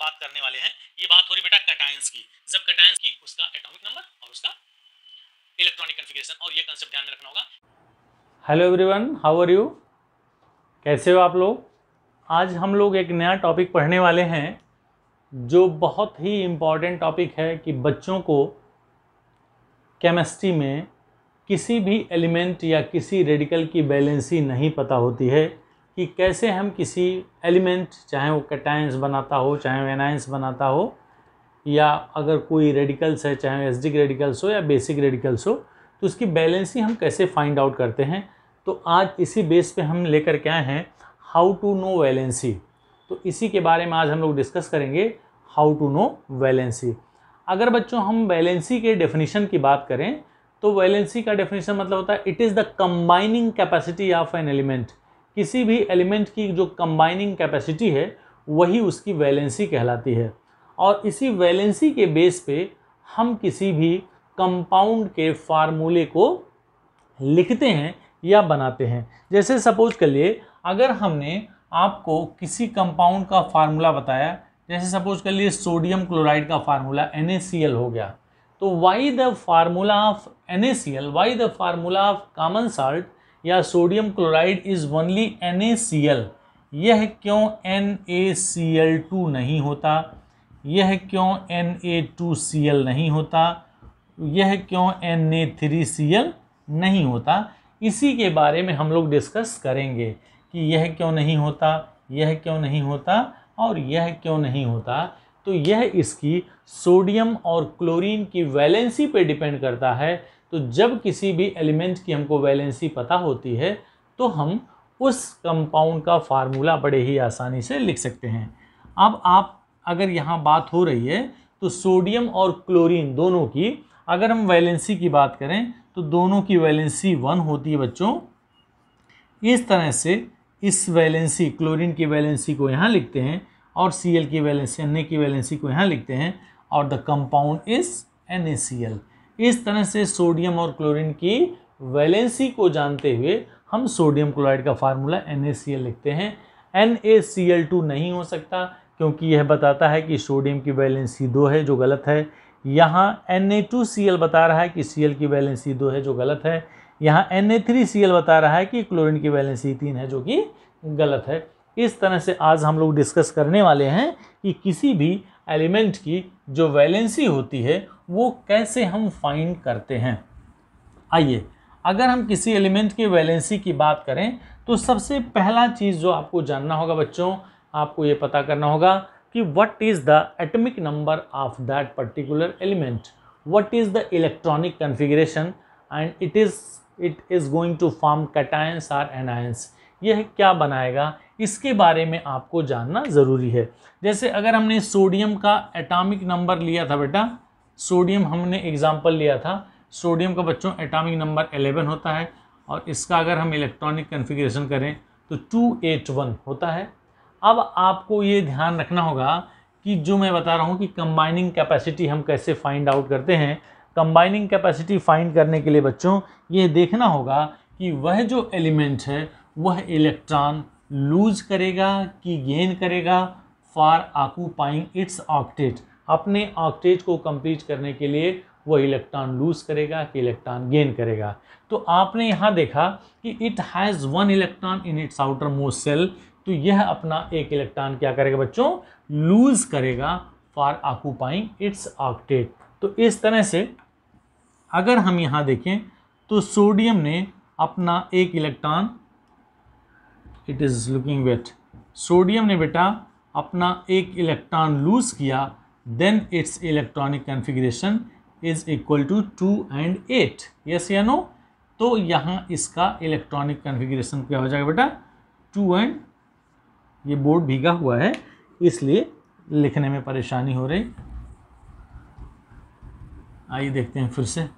बात करने वाले हैं ये बात हो रही बेटा कटायंस की जब कटायंस की उसका एटॉमिक नंबर और उसका इलेक्ट्रॉनिक कॉन्फ़िगरेशन और ये कंसेप्ट ध्यान में रखना होगा hello everyone how are you कैसे हो आप लोग आज हम लोग एक नया टॉपिक पढ़ने वाले हैं जो बहुत ही इम्पॉर्टेंट टॉपिक है कि बच्चों को केमिस्ट्री में किसी भी एलिमेंट या किसी रेडिकल की बैलेंसी नहीं पता होती है कि कैसे हम किसी एलिमेंट चाहे वो कैटायंस बनाता हो चाहे वो एनाइंस बनाता हो या अगर कोई रेडिकल्स है चाहे डिक रेडिकल्स हो या बेसिक रेडिकल्स हो तो उसकी बैलेंस ही हम कैसे फाइंड आउट करते हैं तो आज इसी बेस पे हम लेकर के आए हैं हाउ टू नो वैलेंसी तो इसी के बारे में आज हम लोग डिस्कस करेंगे हाउ टू नो वैलेंसी अगर बच्चों हम वैलेंसी के डेफिनेशन की बात करें तो वैलेंसी का डेफिनेशन मतलब होता है it is the combining capacity of an element किसी भी एलिमेंट की जो कंबाइनिंग कैपेसिटी है वही उसकी वैलेंसी कहलाती है और इसी वैलेंसी के बेस पे हम किसी भी कंपाउंड के फार्मूले को लिखते हैं या बनाते हैं जैसे सपोज कर लिए अगर हमने आपको किसी कंपाउंड का फार्मूला बताया जैसे सपोज कर लिए सोडियम क्लोराइड का फार्मूला एन हो गया तो why the formula of N A C L why the formula of common salt या sodium chloride is only N यह क्यों एन नहीं होता यह क्यों एन नहीं होता यह क्यों एन नहीं होता इसी के बारे में हम लोग डिस्कस करेंगे कि यह क्यों नहीं होता यह क्यों नहीं होता और यह क्यों नहीं होता तो यह इसकी सोडियम और क्लोरीन की वैलेंसी पे डिपेंड करता है तो जब किसी भी एलिमेंट की हमको वैलेंसी पता होती है तो हम उस कंपाउंड का फार्मूला बड़े ही आसानी से लिख सकते हैं अब आप अगर यहाँ बात हो रही है तो सोडियम और क्लोरीन दोनों की अगर हम वैलेंसी की बात करें तो दोनों की वैलेंसी वन होती है बच्चों इस तरह से इस वैलेंसी क्लोरीन की वैलेंसी को यहाँ लिखते हैं और सी की वैलेंसी एन की वैलेंसी को यहाँ लिखते हैं और द कंपाउंड इज़ एन इस तरह से सोडियम और क्लोरीन की वैलेंसी को जानते हुए हम सोडियम क्लोराइड का फार्मूला एन लिखते हैं एन नहीं हो सकता क्योंकि यह बताता है कि सोडियम की वैलेंसी दो है जो गलत है यहाँ Na2Cl बता रहा है कि Cl की वैलेंसी दो है जो गलत है यहाँ Na3Cl बता रहा है कि क्लोरीन की वैलेंसी तीन है जो कि गलत है इस तरह से आज हम लोग डिस्कस करने वाले हैं कि किसी भी एलिमेंट की जो वैलेंसी होती है वो कैसे हम फाइंड करते हैं आइए अगर हम किसी एलिमेंट की वैलेंसी की बात करें तो सबसे पहला चीज़ जो आपको जानना होगा बच्चों आपको ये पता करना होगा कि what is the atomic number of that particular element what is the electronic configuration and it is it is going to form cations or anions यह क्या बनाएगा इसके बारे में आपको जानना ज़रूरी है जैसे अगर हमने सोडियम का एटॉमिक नंबर लिया था बेटा सोडियम हमने एग्जाम्पल लिया था सोडियम का बच्चों एटॉमिक नंबर 11 होता है और इसका अगर हम इलेक्ट्रॉनिक कन्फिग्रेशन करें तो 281 होता है अब आपको ये ध्यान रखना होगा कि जो मैं बता रहा हूँ कि कंबाइनिंग कैपेसिटी हम कैसे फाइंड आउट करते हैं कंबाइनिंग कैपेसिटी फाइंड करने के लिए बच्चों ये देखना होगा कि वह जो एलिमेंट है वह इलेक्ट्रॉन लूज करेगा कि गेन करेगा फॉर आकूपाइंग इट्स ऑक्टेट अपने ऑक्टेट को कंप्लीट करने के लिए वह इलेक्ट्रॉन लूज करेगा कि इलेक्ट्रॉन गेन करेगा तो आपने यहाँ देखा कि it has one electron in its outermost shell तो यह अपना एक इलेक्ट्रॉन क्या करेगा बच्चों लूज करेगा फॉर आकूपाइंग इट्स ऑक्टेट तो इस तरह से अगर हम यहाँ देखें तो सोडियम ने अपना एक electron it is looking wait sodium ने बेटा अपना एक इलेक्ट्रॉन लूज किया then its electronic configuration is equal to two and eight yes या नो तो यहाँ इसका इलेक्ट्रॉनिक कन्फिग्रेशन क्या हो जाएगा बेटा टू एंड ये बोर्ड भीगा हुआ है इसलिए लिखने में परेशानी हो रही आइए देखते हैं फिर से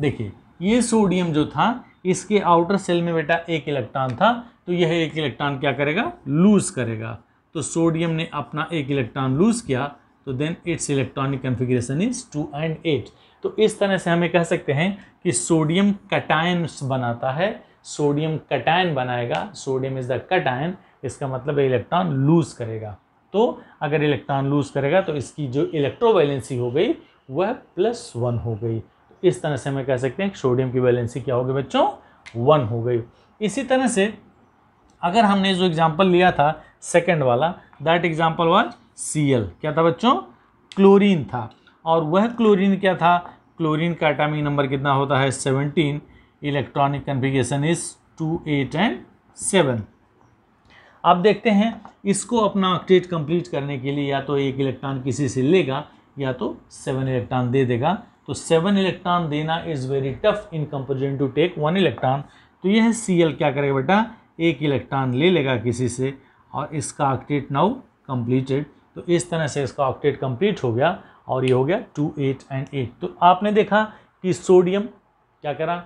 देखिए ये सोडियम जो था इसके आउटर सेल में बेटा एक इलेक्ट्रॉन था तो यह एक इलेक्ट्रॉन क्या करेगा लूज करेगा तो सोडियम ने अपना एक इलेक्ट्रॉन लूज किया तो then its electronic configuration is two and eight तो इस तरह से हमें कह सकते हैं कि सोडियम कटायन बनाता है सोडियम कटायन बनाएगा सोडियम इज़ द कटायन इसका मतलब इलेक्ट्रॉन लूज करेगा तो अगर इलेक्ट्रॉन लूज करेगा तो इसकी जो इलेक्ट्रोवैलेंसी हो गई वह प्लस वन हो गई इस तरह से हमें कह सकते हैं सोडियम की वैलेंसी क्या होगी बच्चों वन हो गई इसी तरह से अगर हमने जो एग्जाम्पल लिया था सेकेंड वाला दैट एग्जाम्पल वन सी क्या था बच्चों क्लोरीन था और वह क्लोरीन क्या था क्लोरीन का एटामिक नंबर कितना होता है seventeen electronic configuration is two eight and seven अब देखते हैं इसको अपना ऑक्टेट कंप्लीट करने के लिए या तो एक इलेक्ट्रॉन किसी से लेगा या तो सेवन इलेक्ट्रॉन दे देगा तो सेवन इलेक्ट्रॉन देना is very tough in comparison to take one electron तो यह सी क्या करेगा बेटा एक इलेक्ट्रॉन ले लेगा किसी से और इसका ऑक्टेट नाउ कंप्लीटेड तो इस तरह से इसका ऑक्टेट कंप्लीट हो गया और ये हो गया टू एट एंड एट तो आपने देखा कि सोडियम क्या करा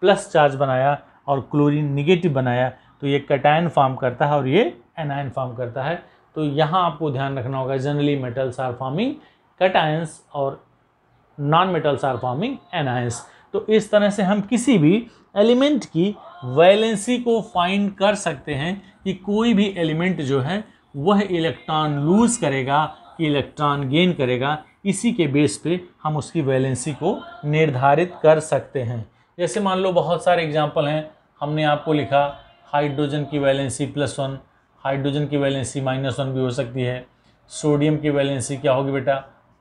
प्लस चार्ज बनाया और क्लोरीन निगेटिव बनाया तो ये कटायन फॉर्म करता है और ये एनायन फॉर्म करता है तो यहाँ आपको ध्यान रखना होगा generally metals are forming cations और non metals are forming anions तो इस तरह से हम किसी भी एलिमेंट की वैलेंसी को फाइंड कर सकते हैं कि कोई भी एलिमेंट जो है वह इलेक्ट्रॉन लूज करेगा कि इलेक्ट्रॉन गेन करेगा इसी के बेस पे हम उसकी वैलेंसी को निर्धारित कर सकते हैं जैसे मान लो बहुत सारे एग्जाम्पल हैं हमने आपको लिखा हाइड्रोजन की वैलेंसी प्लस वन हाइड्रोजन की वैलेंसी माइनस वन भी हो सकती है सोडियम की वैलेंसी क्या होगी बेटा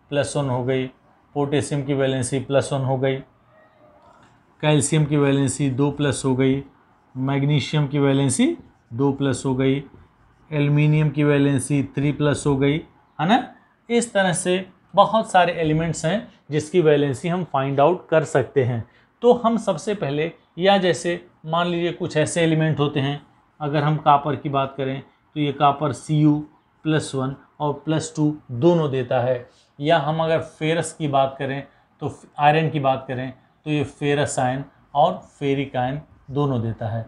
प्लस वन हो गई पोटेशियम की वैलेंसी प्लस वन हो गई कैल्शियम की वैलेंसी दो प्लस हो गई मैग्नीशियम की वैलेंसी दो प्लस हो गई एल्यूमिनियम की वैलेंसी थ्री प्लस हो गई है ना इस तरह से बहुत सारे एलिमेंट्स हैं जिसकी वैलेंसी हम फाइंड आउट कर सकते हैं तो हम सबसे पहले या जैसे मान लीजिए कुछ ऐसे एलिमेंट होते हैं अगर हम कापर की बात करें तो ये copper C U plus one और प्लस टू दोनों देता है या हम अगर फेरस की बात करें तो आयरन की बात करें तो ये फेरस आयन और फेरिक आयन दोनों देता है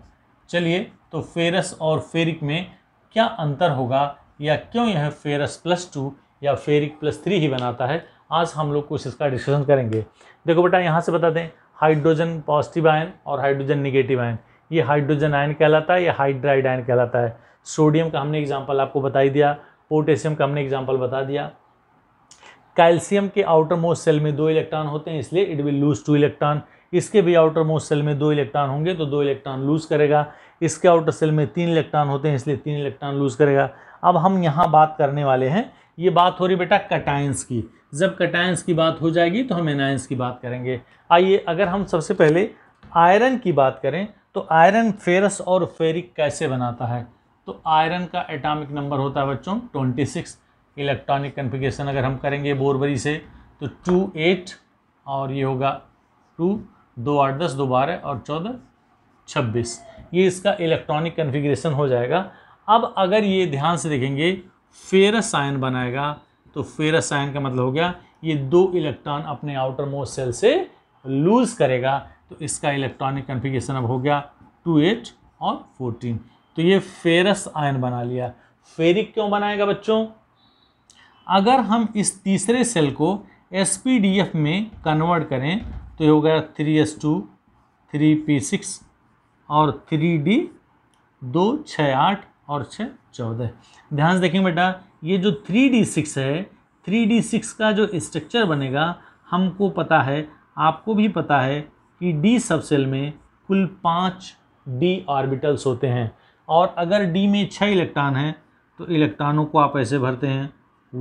चलिए तो फेरस और फेरिक में क्या अंतर होगा या क्यों यह फेरस प्लस टू या फेरिक प्लस थ्री ही बनाता है आज हम लोग कुछ इसका डिस्कशन करेंगे देखो बेटा यहाँ से बता दें हाइड्रोजन पॉजिटिव आयन और हाइड्रोजन निगेटिव आयन ये हाइड्रोजन आयन कहलाता है या हाइड्राइड आयन कहलाता है सोडियम का हमने एग्जाम्पल आपको बताई दिया पोटेशियम का हमने एग्जाम्पल बता दिया कैल्शियम के आउटर मोस्ट सेल में दो इलेक्ट्रॉन होते हैं इसलिए it will lose two electron इसके भी आउटर मोस्ट सेल में दो इलेक्ट्रॉन होंगे तो दो इलेक्ट्रॉन लूज करेगा इसके आउटर सेल में तीन इलेक्ट्रॉन होते हैं इसलिए तीन इलेक्ट्रॉन लूज करेगा अब हम यहाँ बात करने वाले हैं ये बात हो रही बेटा कटाइंस की जब कटाइंस की बात हो जाएगी तो हम एनाइंस की बात करेंगे आइए अगर हम सबसे पहले आयरन की बात करें तो आयरन फेरस और फेरिक कैसे बनाता है तो आयरन का एटॉमिक नंबर होता है बच्चों 26 इलेक्ट्रॉनिक कन्फिगेशन अगर हम करेंगे बोरबरी से तो टू एट और ये होगा टू दो आठ दस दो बारह और चौदह छब्बीस ये इसका इलेक्ट्रॉनिक कन्फिग्रेशन हो जाएगा अब अगर ये ध्यान से देखेंगे फेरस आयन बनाएगा तो फेरस आयन का मतलब हो गया ये दो इलेक्ट्रॉन अपने आउटर मोस्ट सेल से लूज़ करेगा तो इसका इलेक्ट्रॉनिक कन्फिगेशन अब हो गया टू एट और फोर्टीन तो ये फेरस आयन बना लिया फेरिक क्यों बनाएगा बच्चों अगर हम इस तीसरे सेल को एस में कन्वर्ट करें तो ये हो गया three S two three P six और थ्री डी दो छः आठ और छः चौदह ध्यान से देखेंगे बेटा ये जो थ्री डी सिक्स है थ्री डी सिक्स का जो स्ट्रक्चर बनेगा हमको पता है आपको भी पता है कि डी सबसेल में कुल पाँच डी ऑर्बिटल्स होते हैं और अगर डी में छः इलेक्ट्रॉन हैं तो इलेक्ट्रॉनों को आप ऐसे भरते हैं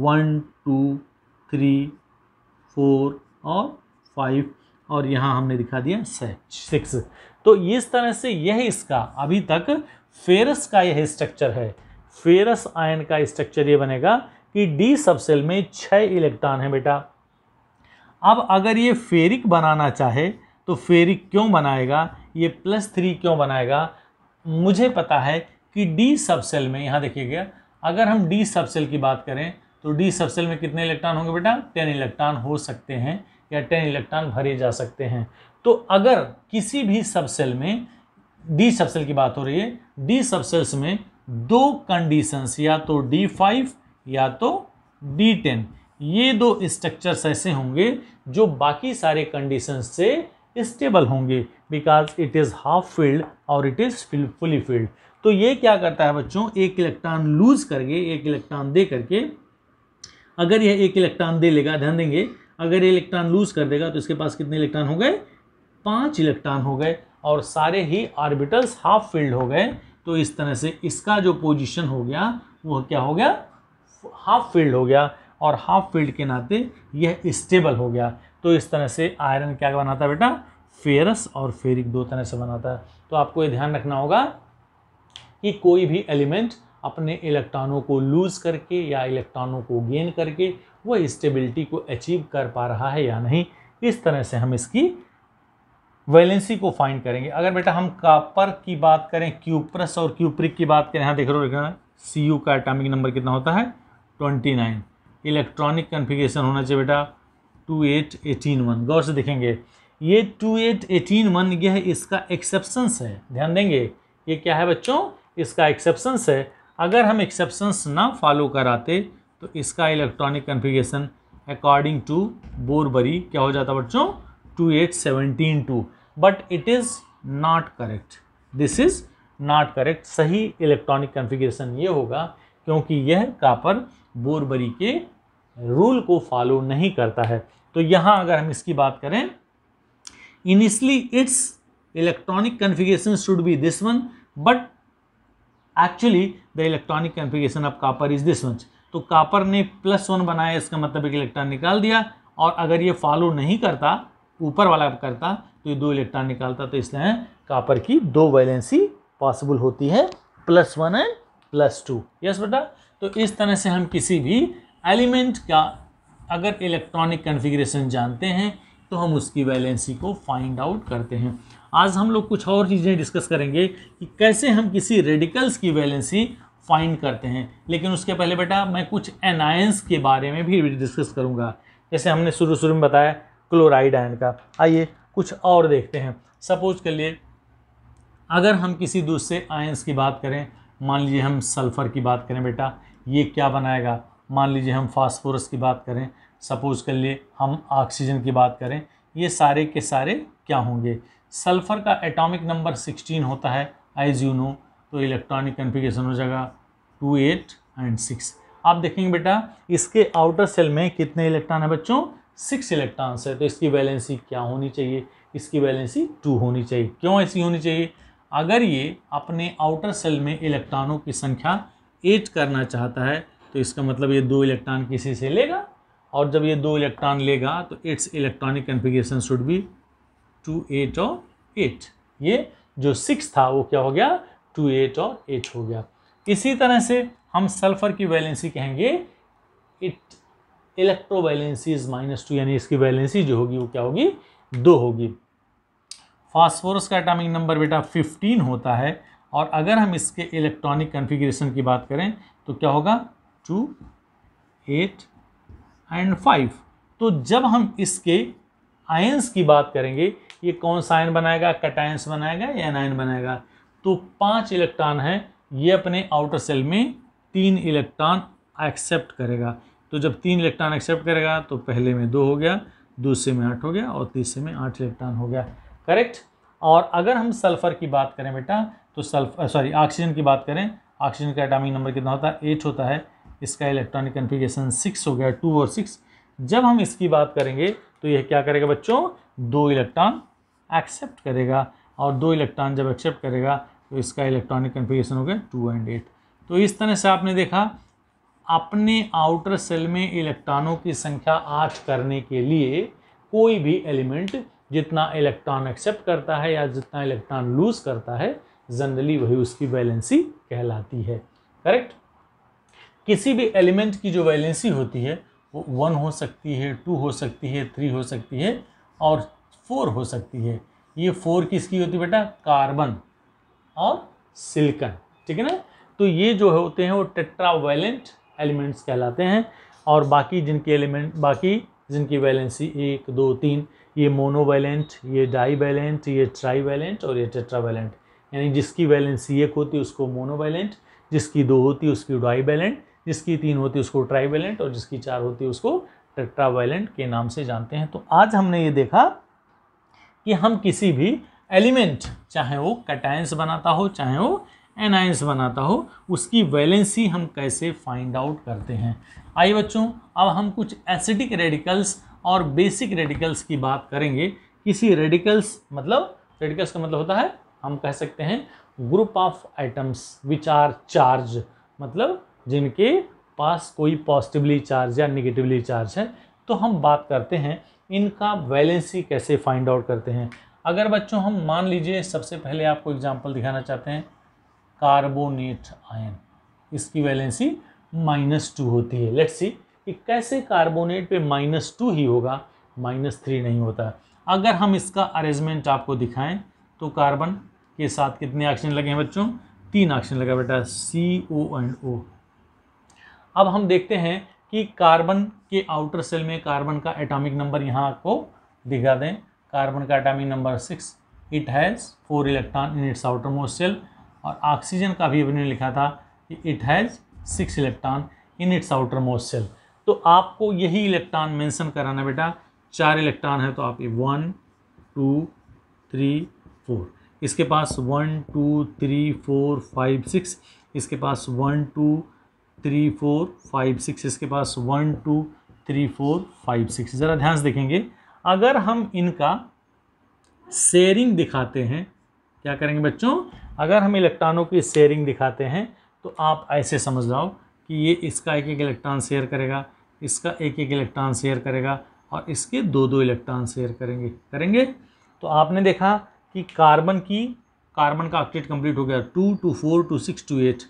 वन टू थ्री फोर और फाइव और यहाँ हमने दिखा दिया सिक्स तो इस तरह से यह इसका अभी तक फेरस का यह स्ट्रक्चर है फेरस आयन का स्ट्रक्चर ये बनेगा कि डी सबसेल में छः इलेक्ट्रॉन है बेटा अब अगर ये फेरिक बनाना चाहे तो फेरिक क्यों बनाएगा ये प्लस थ्री क्यों बनाएगा मुझे पता है कि डी सबसेल में यहाँ देखिएगा अगर हम डी सबसेल की बात करें तो डी सबसेल में कितने इलेक्ट्रॉन होंगे बेटा टेन इलेक्ट्रॉन हो सकते हैं या टेन इलेक्ट्रॉन भरे जा सकते हैं तो अगर किसी भी सबसेल में डी सबसेल की बात हो रही है डी सबसेल्स में दो कंडीशंस या तो डी फाइव या तो डी टेन ये दो स्ट्रक्चर्स ऐसे होंगे जो बाकी सारे कंडीशंस से स्टेबल होंगे because it is half filled और इट इज़ फुली फील्ड तो ये क्या करता है बच्चों एक इलेक्ट्रॉन लूज करके एक इलेक्ट्रॉन दे करके अगर यह एक इलेक्ट्रॉन दे लेगा ध्यान देंगे अगर ये इलेक्ट्रॉन लूज कर देगा तो इसके पास कितने इलेक्ट्रॉन हो गए पाँच इलेक्ट्रॉन हो गए और सारे ही ऑर्बिटल्स हाफ फील्ड हो गए तो इस तरह से इसका जो पोजिशन हो गया वह क्या हो गया हाफ फील्ड हो गया और हाफ फील्ड के नाते यह स्टेबल हो गया तो इस तरह से आयरन क्या बनाता है बेटा फेरस और फेरिक दो तरह से बनाता है तो आपको ये ध्यान रखना होगा कि कोई भी एलिमेंट अपने इलेक्ट्रॉनों को लूज़ करके या इलेक्ट्रॉनों को गेन करके वह स्टेबिलिटी को अचीव कर पा रहा है या नहीं इस तरह से हम इसकी वैलेंसी को फाइंड करेंगे अगर बेटा हम कापर की बात करें क्यूप्रस और क्यूप्रिक की बात करें यहाँ देख रहे हो सी यू का एटॉमिक नंबर कितना होता है ट्वेंटी नाइन इलेक्ट्रॉनिक कन्फिगेशन होना चाहिए बेटा टू एट एटीन वन गौर से देखेंगे ये टू एट एटीन वन यह इसका एक्सेप्शंस है ध्यान देंगे ये क्या है बच्चों इसका एक्सेप्शंस है अगर हम एक्सेप्शंस ना फॉलो कराते तो इसका electronic configuration according to Bohr Bury क्या हो जाता बच्चों two eight seventeen two but it is not correct this is not correct सही इलेक्ट्रॉनिक कन्फिगेशन ये होगा क्योंकि यह कापर बोरबरी के रूल को फॉलो नहीं करता है तो यहाँ अगर हम इसकी बात करें initially its electronic configuration should be this one but actually the electronic configuration of copper is this ones तो कापर ने प्लस वन बनाया इसका मतलब एक इलेक्ट्रॉन निकाल दिया और अगर ये फॉलो नहीं करता ऊपर वाला करता तो ये दो इलेक्ट्रॉन निकालता तो इसलिए कापर की दो वैलेंसी पॉसिबल होती है plus one and plus two yes बेटा तो इस तरह से हम किसी भी एलिमेंट का अगर इलेक्ट्रॉनिक कन्फिग्रेशन जानते हैं तो हम उसकी वैलेंसी को फाइंड आउट करते हैं आज हम लोग कुछ और चीज़ें डिस्कस करेंगे कि कैसे हम किसी रेडिकल्स की वैलेंसी फाइंड करते हैं लेकिन उसके पहले बेटा मैं कुछ एनायंस के बारे में भी डिस्कस करूँगा जैसे हमने शुरू शुरू में बताया क्लोराइड आयन का आइए कुछ और देखते हैं सपोज कर लिए अगर हम किसी दूसरे आयंस की बात करें मान लीजिए हम सल्फ़र की बात करें बेटा ये क्या बनाएगा मान लीजिए हम फास्फोरस की बात करें सपोज़ कर लिए हम ऑक्सीजन की बात करें ये सारे के सारे क्या होंगे सल्फ़र का एटॉमिक नंबर 16 होता है एज यू नो तो इलेक्ट्रॉनिक कन्फिगेशन हो जाएगा टू एट एंड सिक्स आप देखेंगे बेटा इसके आउटर सेल में कितने इलेक्ट्रॉन है बच्चों सिक्स इलेक्ट्रॉन्स है तो इसकी वैलेंसी क्या होनी चाहिए इसकी वैलेंसी टू होनी चाहिए क्यों ऐसी होनी चाहिए अगर ये अपने आउटर सेल में इलेक्ट्रॉनों की संख्या एट करना चाहता है तो इसका मतलब ये दो इलेक्ट्रॉन किसी से लेगा और जब ये दो इलेक्ट्रॉन लेगा तो its electronic configuration should be two eight और एट ये जो सिक्स था वो क्या हो गया टू एट और एट हो गया इसी तरह से हम सल्फर की वैलेंसी कहेंगे it electrovalency is minus two यानी इसकी वैलेंसी जो होगी वो क्या होगी दो होगी फास्फोरस का एटॉमिक नंबर बेटा फिफ्टीन होता है और अगर हम इसके इलेक्ट्रॉनिक कन्फिग्रेशन की बात करें तो क्या होगा टू एट एंड फाइव तो जब हम इसके आयंस की बात करेंगे ये कौन सा आयन बनाएगा कटाइंस बनाएगा या एनाइन बनाएगा तो पाँच इलेक्ट्रॉन हैं ये अपने आउटर सेल में तीन इलेक्ट्रॉन एक्सेप्ट करेगा तो जब तीन इलेक्ट्रॉन एक्सेप्ट करेगा तो पहले में दो हो गया दूसरे में आठ हो गया और तीसरे में आठ इलेक्ट्रॉन हो गया करेक्ट और अगर हम सल्फ़र की बात करें बेटा तो सल्फर सॉरी ऑक्सीजन की बात करें ऑक्सीजन का एटामिक नंबर कितना होता है एट होता है इसका इलेक्ट्रॉनिक कन्फिगेशन सिक्स हो गया टू और सिक्स जब हम इसकी बात करेंगे तो यह क्या करेगा बच्चों दो इलेक्ट्रॉन एक्सेप्ट करेगा और दो इलेक्ट्रॉन जब एक्सेप्ट करेगा तो इसका इलेक्ट्रॉनिक कन्फिगेशन हो गया टू एंड एट तो इस तरह से आपने देखा अपने आउटर सेल में इलेक्ट्रॉनों की संख्या आठ करने के लिए कोई भी एलिमेंट जितना इलेक्ट्रॉन एक्सेप्ट करता है या जितना इलेक्ट्रॉन लूज करता है जनरली वही उसकी वैलेंसी कहलाती है करेक्ट किसी भी एलिमेंट की जो वैलेंसी होती है वो वन हो सकती है टू हो सकती है थ्री हो सकती है और फोर हो सकती है ये फोर किसकी होती है बेटा कार्बन और सिलिकन ठीक है ना तो ये जो होते हैं वो टेट्रावेलेंट एलिमेंट्स कहलाते हैं और बाकी जिनके एलिमेंट बाकी जिनकी वैलेंसी एक दो तीन ये मोनोवैलेंट ये डाईवैलेंट ये ट्राईवैलेंट और ये टेट्रावैलेंट यानी जिसकी वैलेंसी एक होती है उसको मोनोवैलेंट जिसकी दो होती है उसकी डाईवैलेंट जिसकी तीन होती है उसको वैलेंट और जिसकी चार होती है उसको टेट्रावैलेंट के नाम से जानते हैं तो आज हमने ये देखा कि हम किसी भी एलिमेंट चाहे वो कटायंस बनाता हो चाहे वो एनायंस बनाता हो उसकी वैलेंसी हम कैसे फाइंड आउट करते हैं आइए बच्चों अब हम कुछ एसिडिक रेडिकल्स और बेसिक रेडिकल्स की बात करेंगे किसी रेडिकल्स मतलब रेडिकल्स का मतलब होता है हम कह सकते हैं group of items which are charge मतलब जिनके पास कोई पॉजिटिवली चार्ज या निगेटिवली चार्ज है तो हम बात करते हैं इनका वैलेंसी कैसे फाइंड आउट करते हैं अगर बच्चों हम मान लीजिए सबसे पहले आपको एग्जाम्पल दिखाना चाहते हैं कार्बोनेट आयन इसकी वैलेंसी माइनस टू होती है लेट्स सी कि कैसे कार्बोनेट पे माइनस टू ही होगा माइनस थ्री नहीं होता अगर हम इसका अरेंजमेंट आपको दिखाएं तो कार्बन के साथ कितने ऑक्सीजन लगे हैं बच्चों तीन ऑक्सीजन लगा बेटा सी ओ एंड ओ अब हम देखते हैं कि कार्बन के आउटर सेल में कार्बन का एटॉमिक नंबर यहाँ आपको दिखा दें कार्बन का atomic number six it has four electron in its outermost shell और ऑक्सीजन का भी अभी लिखा था कि it has six electron in its outermost shell तो आपको यही इलेक्ट्रॉन मेंशन कराना बेटा चार इलेक्ट्रॉन है तो आप ये वन टू थ्री फोर इसके पास one two three four five six इसके पास one two three four five six इसके पास one two three four five six ज़रा ध्यान से देखेंगे अगर हम इनका शेयरिंग दिखाते हैं क्या करेंगे बच्चों अगर हम इलेक्ट्रॉनों की शेयरिंग दिखाते हैं तो आप ऐसे समझ जाओ कि ये इसका एक एक इलेक्ट्रॉन शेयर करेगा इसका एक एक इलेक्ट्रॉन शेयर करेगा और इसके दो दो इलेक्ट्रॉन शेयर करेंगे करेंगे तो आपने देखा कि कार्बन की कार्बन का ऑक्टेट कंप्लीट हो गया two two four two six two eight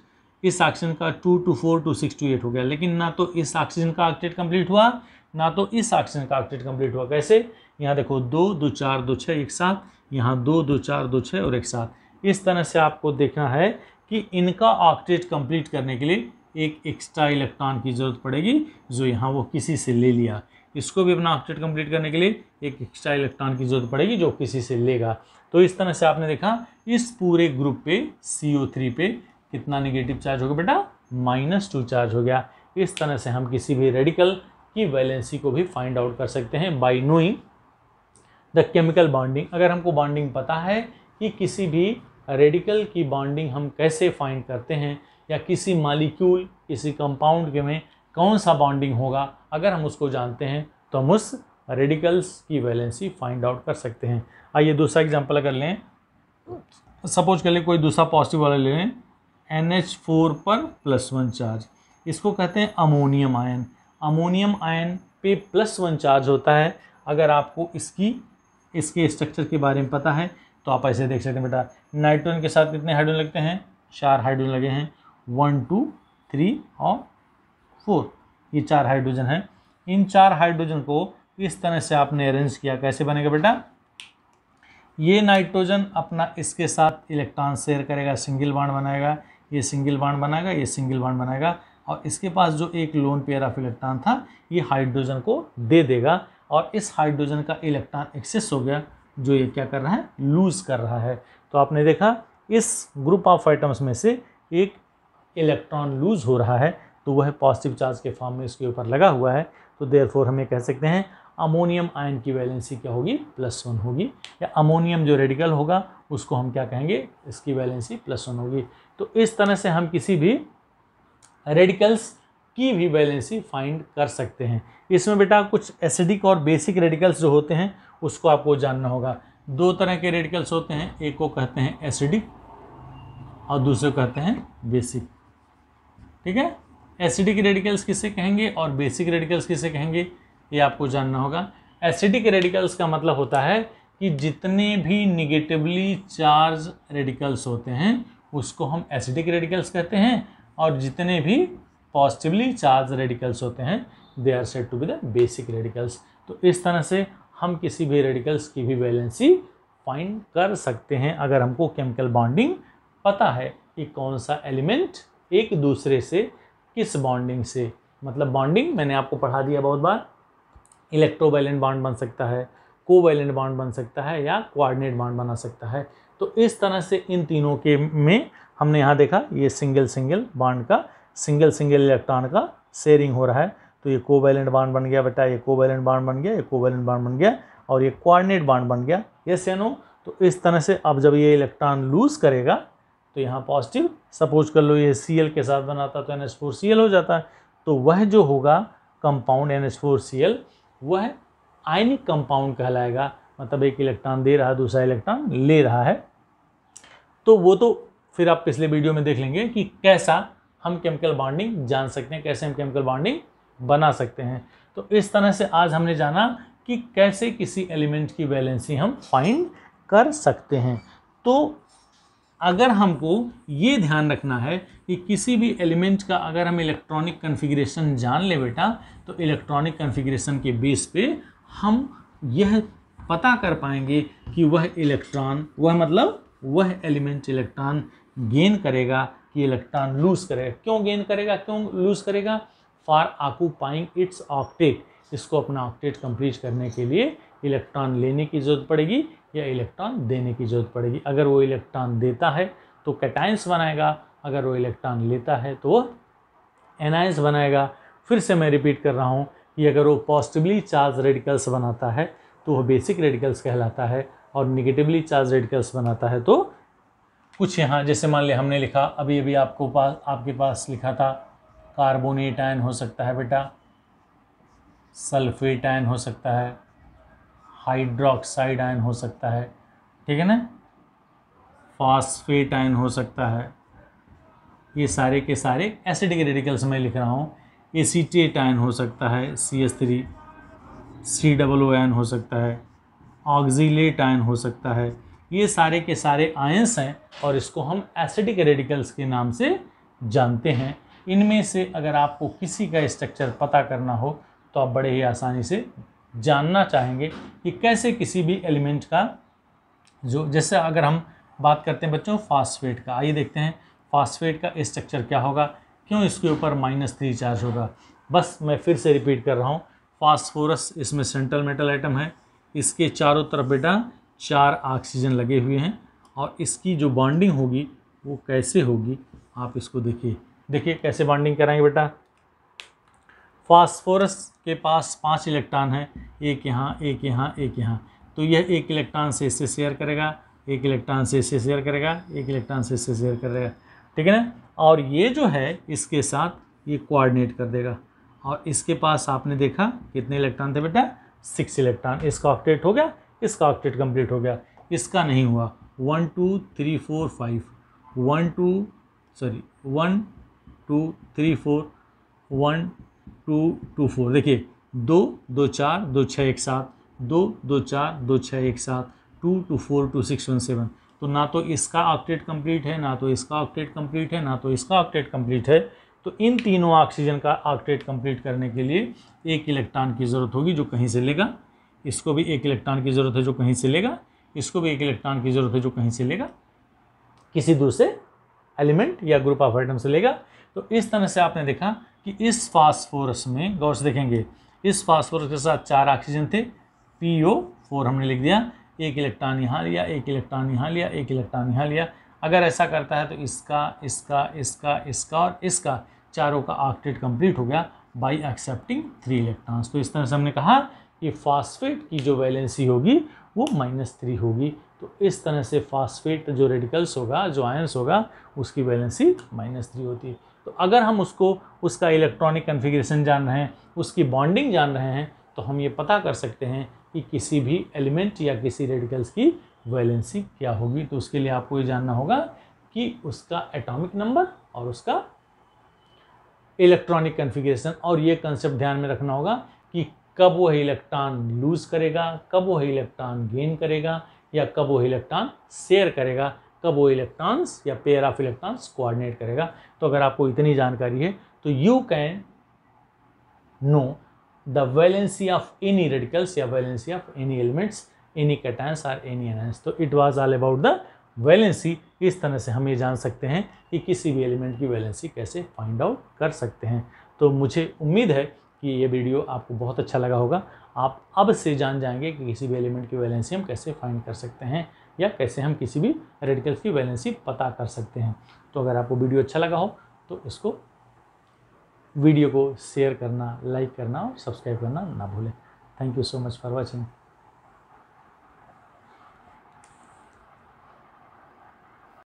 इस ऑक्सीजन का two two four two six two eight हो गया लेकिन ना तो इस ऑक्सीजन का ऑक्टेट कंप्लीट हुआ ना तो इस ऑक्सीजन का ऑक्टेट कंप्लीट हुआ कैसे यहाँ देखो दो दो चार दो छः एक साथ यहाँ दो दो चार दो छः और एक साथ इस तरह से आपको देखना है कि इनका ऑक्टेट कंप्लीट करने के लिए एक एक्स्ट्रा इलेक्ट्रॉन की ज़रूरत पड़ेगी जो यहाँ वो किसी से ले लिया इसको भी अपना ऑक्टेट कंप्लीट करने के लिए एक एक्स्ट्रा इलेक्ट्रॉन की ज़रूरत पड़ेगी जो किसी से लेगा तो इस तरह से आपने देखा इस पूरे ग्रुप पे सी ओ थ्री पे कितना निगेटिव चार्ज हो गया बेटा माइनस टू चार्ज हो गया इस तरह से हम किसी भी रेडिकल की वैलेंसी को भी फाइंड आउट कर सकते हैं by knowing the chemical bonding अगर हमको बॉन्डिंग पता है कि किसी भी रेडिकल की बॉन्डिंग हम कैसे फाइंड करते हैं या किसी मालिक्यूल किसी कंपाउंड के में कौन सा बॉन्डिंग होगा अगर हम उसको जानते हैं तो हम उस रेडिकल्स की वैलेंसी फाइंड आउट कर सकते हैं आइए दूसरा एग्जाम्पल अगर लें सपोज कर लें कोई दूसरा पॉजिटिव वाला ले लें एन एच फोर पर प्लस वन चार्ज इसको कहते हैं अमोनियम आयन अमोनियम आयन पे प्लस वन चार्ज होता है अगर आपको इसकी इसके स्ट्रक्चर के बारे में पता है तो आप ऐसे देख सकते हैं बेटा नाइट्रोजन के साथ कितने हाइड्रोजन लगते हैं चार हाइड्रोजन लगे हैं वन टू थ्री और फोर ये चार हाइड्रोजन हैं इन चार हाइड्रोजन को इस तरह से आपने अरेंज किया कैसे बनेगा बेटा ये नाइट्रोजन अपना इसके साथ इलेक्ट्रॉन शेयर करेगा सिंगल बाड बनाएगा ये सिंगल बाड बनाएगा ये सिंगल बाड बनाएगा और इसके पास जो एक लोन पेयर ऑफ इलेक्ट्रॉन था ये हाइड्रोजन को दे देगा और इस हाइड्रोजन का इलेक्ट्रॉन एक्सेस हो गया जो ये क्या कर रहा है लूज़ कर रहा है तो आपने देखा इस ग्रुप ऑफ आइटम्स में से एक इलेक्ट्रॉन लूज़ हो रहा है तो वह पॉजिटिव चार्ज के फॉर्म में इसके ऊपर लगा हुआ है तो हम हमें कह सकते हैं अमोनियम आयन की वैलेंसी क्या होगी प्लस वन होगी या अमोनियम जो रेडिकल होगा उसको हम क्या कहेंगे इसकी वैलेंसी प्लस वन होगी तो इस तरह से हम किसी भी रेडिकल्स की भी वैलेंसी फाइंड कर सकते हैं इसमें बेटा कुछ एसिडिक और बेसिक रेडिकल्स जो होते हैं उसको आपको जानना होगा दो तरह के रेडिकल्स होते हैं एक को कहते हैं एसिडिक और दूसरे को कहते हैं बेसिक ठीक है एसिडिक रेडिकल्स किसे कहेंगे और बेसिक रेडिकल्स किसे कहेंगे ये आपको जानना होगा एसिडिक रेडिकल्स का मतलब होता है कि जितने भी निगेटिवली चार्ज रेडिकल्स होते हैं उसको हम एसिडिक रेडिकल्स कहते हैं और जितने भी पॉजिटिवली चार्ज रेडिकल्स होते हैं they are set to be the basic radicals तो इस तरह से हम किसी भी रेडिकल्स की भी वैलेंसी फाइंड कर सकते हैं अगर हमको केमिकल बॉन्डिंग पता है कि कौन सा एलिमेंट एक दूसरे से किस बॉन्डिंग से मतलब बॉन्डिंग मैंने आपको पढ़ा दिया बहुत बार इलेक्ट्रोवैलेंट बॉन्ड बन सकता है कोवैलेंट बॉन्ड बन सकता है या कोऑर्डिनेट बॉन्ड बना सकता है तो इस तरह से इन तीनों के में हमने यहाँ देखा ये सिंगल सिंगल बाड का सिंगल सिंगल इलेक्ट्रॉन का शेयरिंग हो रहा है तो ये कोवैलेंट बाड बन गया बेटा ये कोवैलेंट बाड बन गया ये कोवैलेंट बाड बन गया और ये कोऑर्डिनेट बाड बन गया ये या तो इस तरह से अब जब ये इलेक्ट्रॉन लूज़ करेगा तो यहाँ पॉजिटिव सपोज कर लो ये सी के साथ बनाता तो N H four C L हो जाता है तो वह जो होगा compound N H four C L वह आयनिक कंपाउंड कहलाएगा मतलब एक इलेक्ट्रॉन दे रहा है दूसरा इलेक्ट्रॉन ले रहा है तो वो तो फिर आप पिछले वीडियो में देख लेंगे कि कैसा हम केमिकल बॉन्डिंग जान सकते हैं कैसे हम केमिकल बॉन्डिंग बना सकते हैं तो इस तरह से आज हमने जाना कि कैसे किसी एलिमेंट की वैलेंसी हम फाइंड कर सकते हैं तो अगर हमको ये ध्यान रखना है कि किसी भी एलिमेंट का अगर हम इलेक्ट्रॉनिक कन्फिग्रेशन जान ले बेटा तो इलेक्ट्रॉनिक कन्फिग्रेशन के बेस पे हम यह पता कर पाएंगे कि वह इलेक्ट्रॉन वह मतलब वह एलिमेंट इलेक्ट्रॉन गेन करेगा कि इलेक्ट्रॉन लूज करेगा क्यों गेन करेगा क्यों लूज करेगा फॉर आकूपाइंग इट्स ऑक्टेट इसको अपना ऑक्टेट कंप्लीट करने के लिए इलेक्ट्रॉन लेने की जरूरत पड़ेगी या इलेक्ट्रॉन देने की जरूरत पड़ेगी अगर वो इलेक्ट्रॉन देता है तो कैटाइंस बनाएगा अगर वो इलेक्ट्रॉन लेता है तो वह एनाइंस बनाएगा फिर से मैं रिपीट कर रहा हूँ कि अगर वो पॉजिटिवली चार्ज रेडिकल्स बनाता है तो वह बेसिक रेडिकल्स कहलाता है और निगेटिवली चार्ज रेडिकल्स बनाता है तो कुछ यहाँ जैसे मान लिया हमने लिखा अभी अभी आपको पास आपके पास लिखा था कार्बोनेट आयन हो सकता है बेटा सल्फेट आयन हो सकता है हाइड्रोक्साइड आयन हो सकता है ठीक है ना फास्फेट आयन हो सकता है ये सारे के सारे एसिडिक रेडिकल्स मैं लिख रहा हूँ एसीटेट आयन हो सकता है C S three C double O ion हो सकता है ऑक्जीलेट आयन हो सकता है ये सारे के सारे आयंस हैं और इसको हम एसिडिक रेडिकल्स के नाम से जानते हैं इनमें से अगर आपको किसी का स्ट्रक्चर पता करना हो तो आप बड़े ही आसानी से जानना चाहेंगे कि कैसे किसी भी एलिमेंट का जो जैसे अगर हम बात करते हैं बच्चों फास्फेट का आइए देखते हैं फास्फेट का स्ट्रक्चर क्या होगा क्यों इसके ऊपर माइनस थ्री चार्ज होगा बस मैं फिर से रिपीट कर रहा हूँ फास्फोरस इसमें सेंट्रल मेटल आइटम है इसके चारों तरफ बेटा चार ऑक्सीजन लगे हुए हैं और इसकी जो बॉन्डिंग होगी वो कैसे होगी आप इसको देखिए देखिए कैसे बॉन्डिंग कराएंगे बेटा फास्फोरस के पास पांच इलेक्ट्रॉन हैं एक यहाँ एक यहाँ एक यहाँ तो यह एक इलेक्ट्रॉन से इससे शेयर करेगा एक इलेक्ट्रॉन से इससे शेयर करेगा एक इलेक्ट्रॉन से इससे शेयर करेगा ठीक है ना और ये जो है इसके साथ ये कोऑर्डिनेट कर देगा और इसके पास आपने देखा कितने इलेक्ट्रॉन थे बेटा सिक्स इलेक्ट्रॉन इसका ऑक्टेट हो गया इसका ऑक्टेट कंप्लीट हो गया इसका नहीं हुआ one two three four five one two sorry one two three four one two two four देखिए दो दो चार दो छः एक सात दो दो चार दो छः एक सात two two four two six one seven तो ना तो इसका ऑक्टेट कंप्लीट है ना तो इसका ऑक्टेट कंप्लीट है ना तो इसका ऑक्टेट कंप्लीट है तो इन तीनों ऑक्सीजन का ऑक्टेट कंप्लीट करने के लिए एक इलेक्ट्रॉन की ज़रूरत होगी जो कहीं से लेगा इसको भी एक इलेक्ट्रॉन की ज़रूरत है जो कहीं से लेगा इसको भी एक इलेक्ट्रॉन की ज़रूरत है जो कहीं से लेगा किसी दूसरे एलिमेंट या ग्रुप ऑफ आइटम से लेगा तो इस तरह से आपने देखा कि इस फास्फोरस में गौर से देखेंगे इस फास्फोरस के साथ चार ऑक्सीजन थे पी ओ फोर हमने लिख दिया एक इलेक्ट्रॉन यहाँ लिया एक इलेक्ट्रॉन यहाँ लिया एक इलेक्ट्रॉन यहाँ लिया अगर ऐसा करता है तो इसका इसका इसका इसका और इसका चारों का आर्कटेट कंप्लीट हो गया बाई एक्सेप्टिंग थ्री इलेक्ट्रॉन्स तो इस तरह से हमने कहा कि फास्फेट की जो वैलेंसी होगी वो माइनस थ्री होगी तो इस तरह से फास्फेट जो रेडिकल्स होगा जो आयंस होगा उसकी वैलेंसी माइनस थ्री होती है तो अगर हम उसको उसका इलेक्ट्रॉनिक कन्फिग्रेशन जान रहे हैं उसकी बॉन्डिंग जान रहे हैं तो हम ये पता कर सकते हैं कि किसी भी एलिमेंट या किसी रेडिकल्स की वैलेंसी क्या होगी तो उसके लिए आपको ये जानना होगा कि उसका एटॉमिक नंबर और उसका इलेक्ट्रॉनिक कन्फिग्रेशन और ये कंसेप्ट ध्यान में रखना होगा कि कब वह इलेक्ट्रॉन लूज करेगा कब वह इलेक्ट्रॉन गेन करेगा या कब वह इलेक्ट्रॉन शेयर करेगा कब वो इलेक्ट्रॉन्स या पेयर ऑफ इलेक्ट्रॉन्स कोऑर्डिनेट करेगा तो अगर आपको इतनी जानकारी है तो you can know the valency of any radicals या valency of any elements any cations or any anions तो it was all about the valency इस तरह से हम ये जान सकते हैं कि किसी भी एलिमेंट की वैलेंसी कैसे फाइंड आउट कर सकते हैं तो मुझे उम्मीद है कि ये वीडियो आपको बहुत अच्छा लगा होगा आप अब से जान जाएंगे कि किसी भी एलिमेंट की वैलेंसी हम कैसे फाइंड कर सकते हैं या कैसे हम किसी भी रेडिकल्स की वैलेंसी पता कर सकते हैं तो अगर आपको वीडियो अच्छा लगा हो तो इसको वीडियो को शेयर करना लाइक करना और सब्सक्राइब करना ना भूलें thank you so much for watching